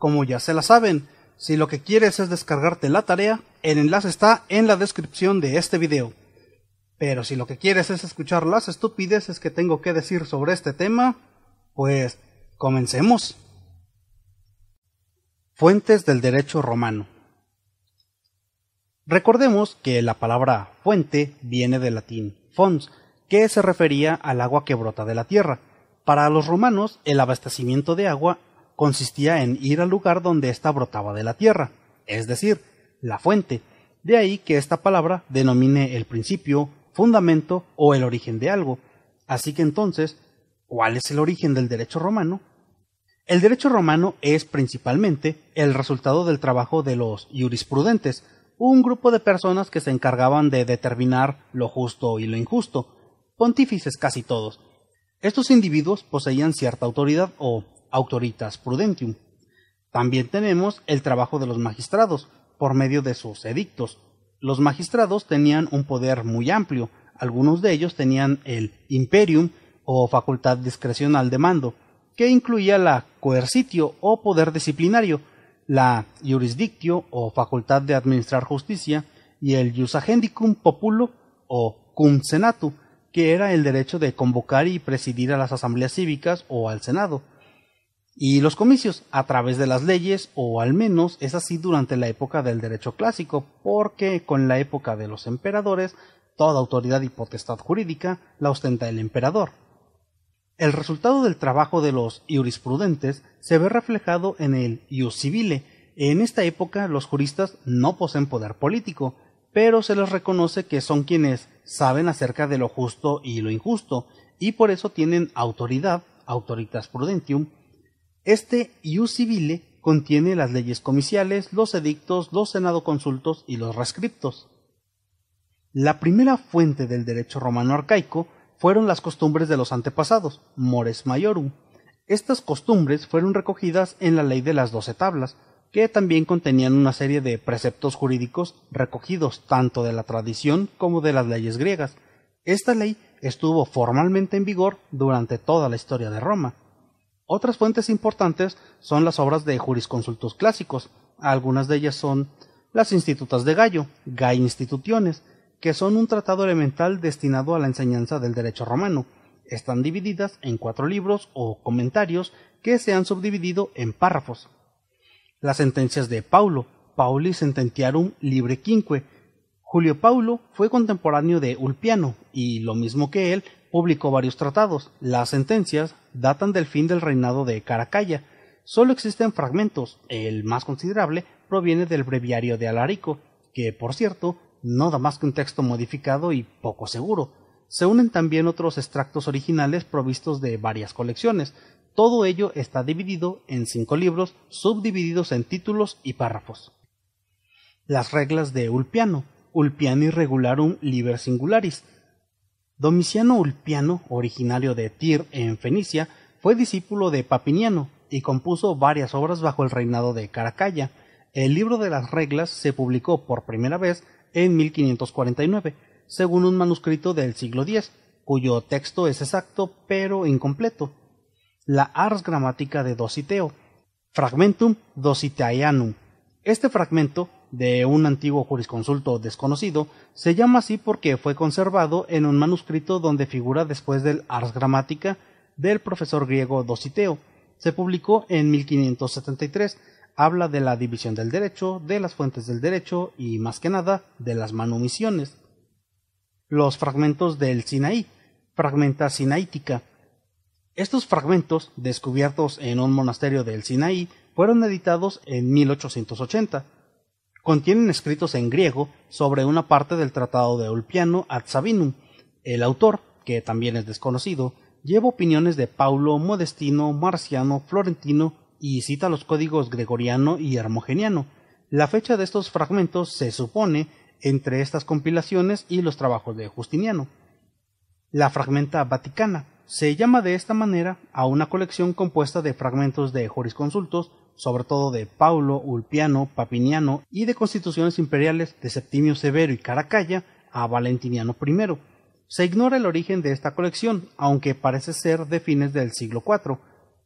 Como ya se la saben, si lo que quieres es descargarte la tarea, el enlace está en la descripción de este video. Pero si lo que quieres es escuchar las estupideces que tengo que decir sobre este tema, pues comencemos. Fuentes del derecho romano. Recordemos que la palabra fuente viene del latín fons, que se refería al agua que brota de la tierra. Para los romanos, el abastecimiento de agua consistía en ir al lugar donde ésta brotaba de la tierra, es decir, la fuente, de ahí que esta palabra denomine el principio, fundamento o el origen de algo. Así que entonces, ¿cuál es el origen del derecho romano? El derecho romano es principalmente el resultado del trabajo de los jurisprudentes, un grupo de personas que se encargaban de determinar lo justo y lo injusto, pontífices casi todos. Estos individuos poseían cierta autoridad o autoritas prudentium. También tenemos el trabajo de los magistrados, por medio de sus edictos. Los magistrados tenían un poder muy amplio, algunos de ellos tenían el imperium o facultad discrecional de mando, que incluía la coercitio o poder disciplinario, la jurisdictio o facultad de administrar justicia y el jus agendicum populo o cum senatu, que era el derecho de convocar y presidir a las asambleas cívicas o al senado y los comicios a través de las leyes o al menos es así durante la época del derecho clásico porque con la época de los emperadores toda autoridad y potestad jurídica la ostenta el emperador. El resultado del trabajo de los jurisprudentes se ve reflejado en el ius civile. En esta época los juristas no poseen poder político, pero se les reconoce que son quienes saben acerca de lo justo y lo injusto, y por eso tienen autoridad, autoritas prudentium, este ius civile contiene las leyes comiciales, los edictos, los senado consultos y los rescriptos. La primera fuente del derecho romano arcaico fueron las costumbres de los antepasados, mores maiorum. Estas costumbres fueron recogidas en la ley de las doce tablas, que también contenían una serie de preceptos jurídicos recogidos tanto de la tradición como de las leyes griegas. Esta ley estuvo formalmente en vigor durante toda la historia de Roma. Otras fuentes importantes son las obras de jurisconsultos clásicos. Algunas de ellas son las Institutas de Gallo, Gai Institutiones, que son un tratado elemental destinado a la enseñanza del derecho romano. Están divididas en cuatro libros o comentarios que se han subdividido en párrafos. Las sentencias de Paulo, Pauli Sententiarum Libre Quinque. Julio Paulo fue contemporáneo de Ulpiano y, lo mismo que él, publicó varios tratados. Las sentencias datan del fin del reinado de Caracalla. Solo existen fragmentos. El más considerable proviene del breviario de Alarico, que, por cierto, no da más que un texto modificado y poco seguro. Se unen también otros extractos originales provistos de varias colecciones. Todo ello está dividido en cinco libros, subdivididos en títulos y párrafos. Las reglas de Ulpiano, Ulpiani Regularum Liber Singularis, Domiciano Ulpiano, originario de Tir en Fenicia, fue discípulo de Papiniano y compuso varias obras bajo el reinado de Caracalla. El libro de las reglas se publicó por primera vez en 1549, según un manuscrito del siglo X, cuyo texto es exacto pero incompleto. La Ars Gramática de Dositeo, Fragmentum Dositeianum. Este fragmento de un antiguo jurisconsulto desconocido, se llama así porque fue conservado en un manuscrito donde figura después del Ars Gramática del profesor griego Dositeo Se publicó en 1573, habla de la división del derecho, de las fuentes del derecho y, más que nada, de las manumisiones. Los fragmentos del Sinaí, fragmenta sinaítica. Estos fragmentos, descubiertos en un monasterio del Sinaí, fueron editados en 1880 contienen escritos en griego sobre una parte del Tratado de Ulpiano ad Sabinum. El autor, que también es desconocido, lleva opiniones de Paulo, Modestino, Marciano, Florentino y cita los códigos gregoriano y hermogeniano. La fecha de estos fragmentos se supone entre estas compilaciones y los trabajos de Justiniano. La fragmenta vaticana se llama de esta manera a una colección compuesta de fragmentos de jurisconsultos sobre todo de Paulo, Ulpiano, Papiniano y de constituciones imperiales de Septimio Severo y Caracalla a Valentiniano I. Se ignora el origen de esta colección, aunque parece ser de fines del siglo IV.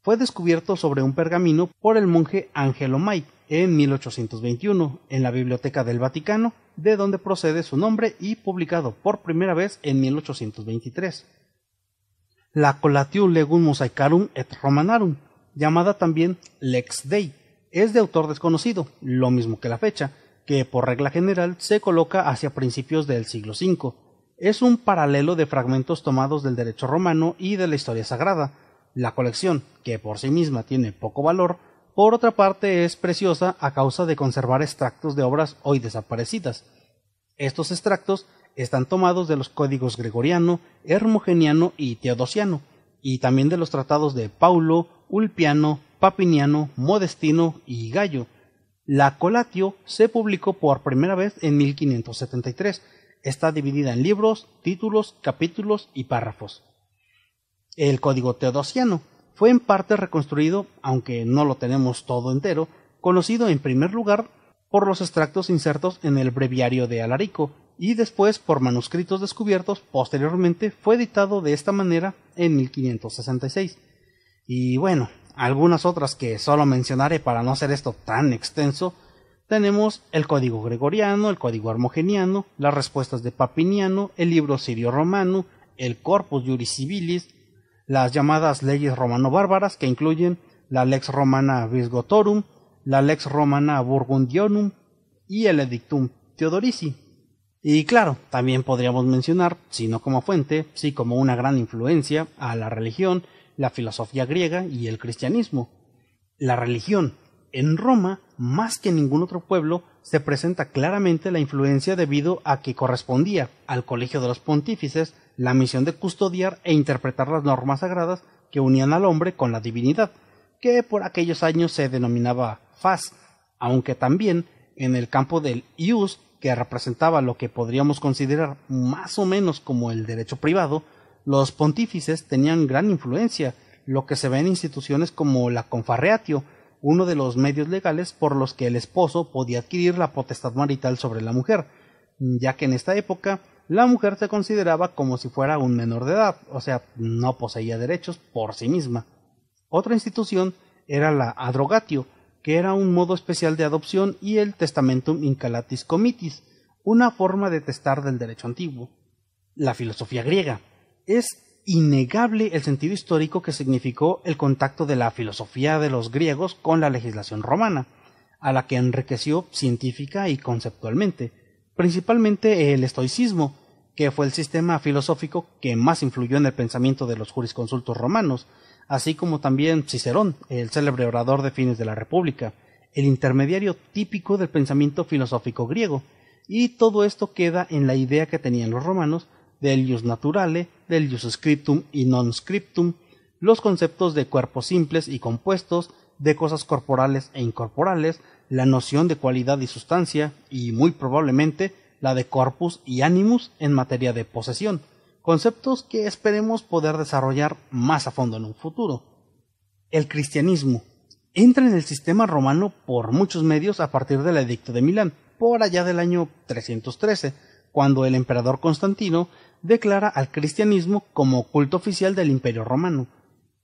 Fue descubierto sobre un pergamino por el monje Angelo Mai en 1821 en la Biblioteca del Vaticano, de donde procede su nombre y publicado por primera vez en 1823. La Collatio Legum Mosaicarum et Romanarum llamada también Lex Dei, Es de autor desconocido, lo mismo que la fecha, que por regla general se coloca hacia principios del siglo V. Es un paralelo de fragmentos tomados del derecho romano y de la historia sagrada. La colección, que por sí misma tiene poco valor, por otra parte es preciosa a causa de conservar extractos de obras hoy desaparecidas. Estos extractos están tomados de los códigos gregoriano, hermogeniano y teodosiano, y también de los tratados de Paulo, Ulpiano, Papiniano, Modestino y Gallo. La Colatio se publicó por primera vez en 1573. Está dividida en libros, títulos, capítulos y párrafos. El Código Teodosiano fue en parte reconstruido, aunque no lo tenemos todo entero, conocido en primer lugar por los extractos insertos en el breviario de Alarico, y después por manuscritos descubiertos posteriormente fue editado de esta manera en 1566. Y bueno, algunas otras que solo mencionaré para no hacer esto tan extenso, tenemos el código gregoriano, el código Hermogeniano, las respuestas de Papiniano, el libro sirio-romano, el corpus juris civilis, las llamadas leyes romano-bárbaras que incluyen la lex romana visgotorum, la lex romana burgundionum y el edictum Teodorici, y claro, también podríamos mencionar, si no como fuente, sí como una gran influencia, a la religión, la filosofía griega y el cristianismo. La religión, en Roma, más que en ningún otro pueblo, se presenta claramente la influencia debido a que correspondía al Colegio de los Pontífices la misión de custodiar e interpretar las normas sagradas que unían al hombre con la divinidad, que por aquellos años se denominaba FAS, aunque también en el campo del ius que representaba lo que podríamos considerar más o menos como el derecho privado, los pontífices tenían gran influencia, lo que se ve en instituciones como la Confarreatio, uno de los medios legales por los que el esposo podía adquirir la potestad marital sobre la mujer, ya que en esta época la mujer se consideraba como si fuera un menor de edad, o sea, no poseía derechos por sí misma. Otra institución era la Adrogatio, era un modo especial de adopción, y el Testamentum Incalatis Comitis, una forma de testar del derecho antiguo. La filosofía griega. Es innegable el sentido histórico que significó el contacto de la filosofía de los griegos con la legislación romana, a la que enriqueció científica y conceptualmente, principalmente el estoicismo, que fue el sistema filosófico que más influyó en el pensamiento de los jurisconsultos romanos, así como también Cicerón, el célebre orador de fines de la República, el intermediario típico del pensamiento filosófico griego, y todo esto queda en la idea que tenían los romanos del ius naturale, del ius scriptum y non scriptum, los conceptos de cuerpos simples y compuestos, de cosas corporales e incorporales, la noción de cualidad y sustancia, y muy probablemente la de corpus y animus en materia de posesión conceptos que esperemos poder desarrollar más a fondo en un futuro. El cristianismo entra en el sistema romano por muchos medios a partir del edicto de Milán, por allá del año 313, cuando el emperador Constantino declara al cristianismo como culto oficial del imperio romano.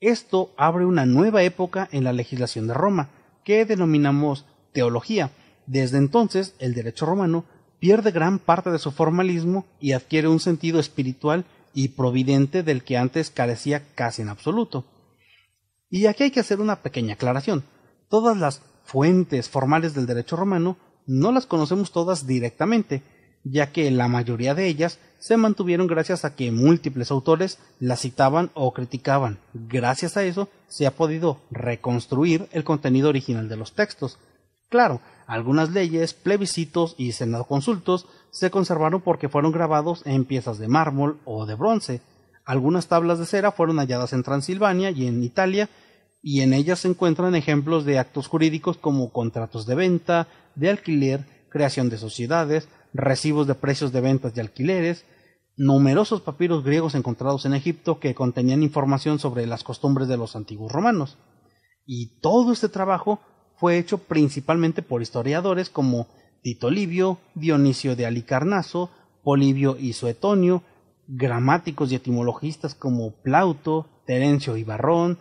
Esto abre una nueva época en la legislación de Roma, que denominamos teología. Desde entonces, el derecho romano pierde gran parte de su formalismo y adquiere un sentido espiritual y providente del que antes carecía casi en absoluto. Y aquí hay que hacer una pequeña aclaración. Todas las fuentes formales del derecho romano no las conocemos todas directamente, ya que la mayoría de ellas se mantuvieron gracias a que múltiples autores las citaban o criticaban. Gracias a eso se ha podido reconstruir el contenido original de los textos, Claro, algunas leyes, plebiscitos y consultos se conservaron porque fueron grabados en piezas de mármol o de bronce. Algunas tablas de cera fueron halladas en Transilvania y en Italia, y en ellas se encuentran ejemplos de actos jurídicos como contratos de venta, de alquiler, creación de sociedades, recibos de precios de ventas de alquileres, numerosos papiros griegos encontrados en Egipto que contenían información sobre las costumbres de los antiguos romanos. Y todo este trabajo fue hecho principalmente por historiadores como Tito Livio, Dionisio de Alicarnaso, Polibio y Suetonio, gramáticos y etimologistas como Plauto, Terencio y Barrón,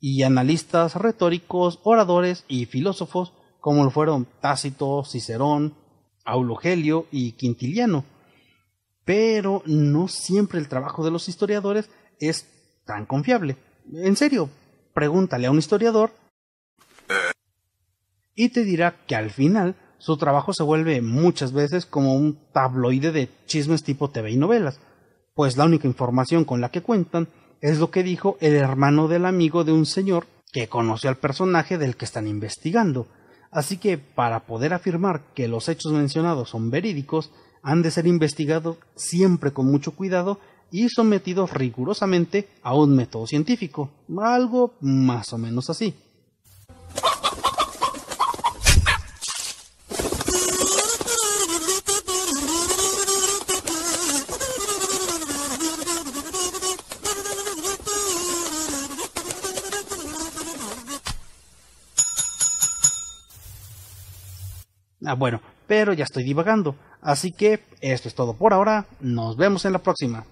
y analistas retóricos, oradores y filósofos como lo fueron Tácito, Cicerón, Aulogelio y Quintiliano. Pero no siempre el trabajo de los historiadores es tan confiable. En serio, pregúntale a un historiador y te dirá que al final su trabajo se vuelve muchas veces como un tabloide de chismes tipo TV y novelas, pues la única información con la que cuentan es lo que dijo el hermano del amigo de un señor que conoció al personaje del que están investigando. Así que para poder afirmar que los hechos mencionados son verídicos, han de ser investigados siempre con mucho cuidado y sometidos rigurosamente a un método científico, algo más o menos así. Ah, bueno, pero ya estoy divagando. Así que esto es todo por ahora. Nos vemos en la próxima.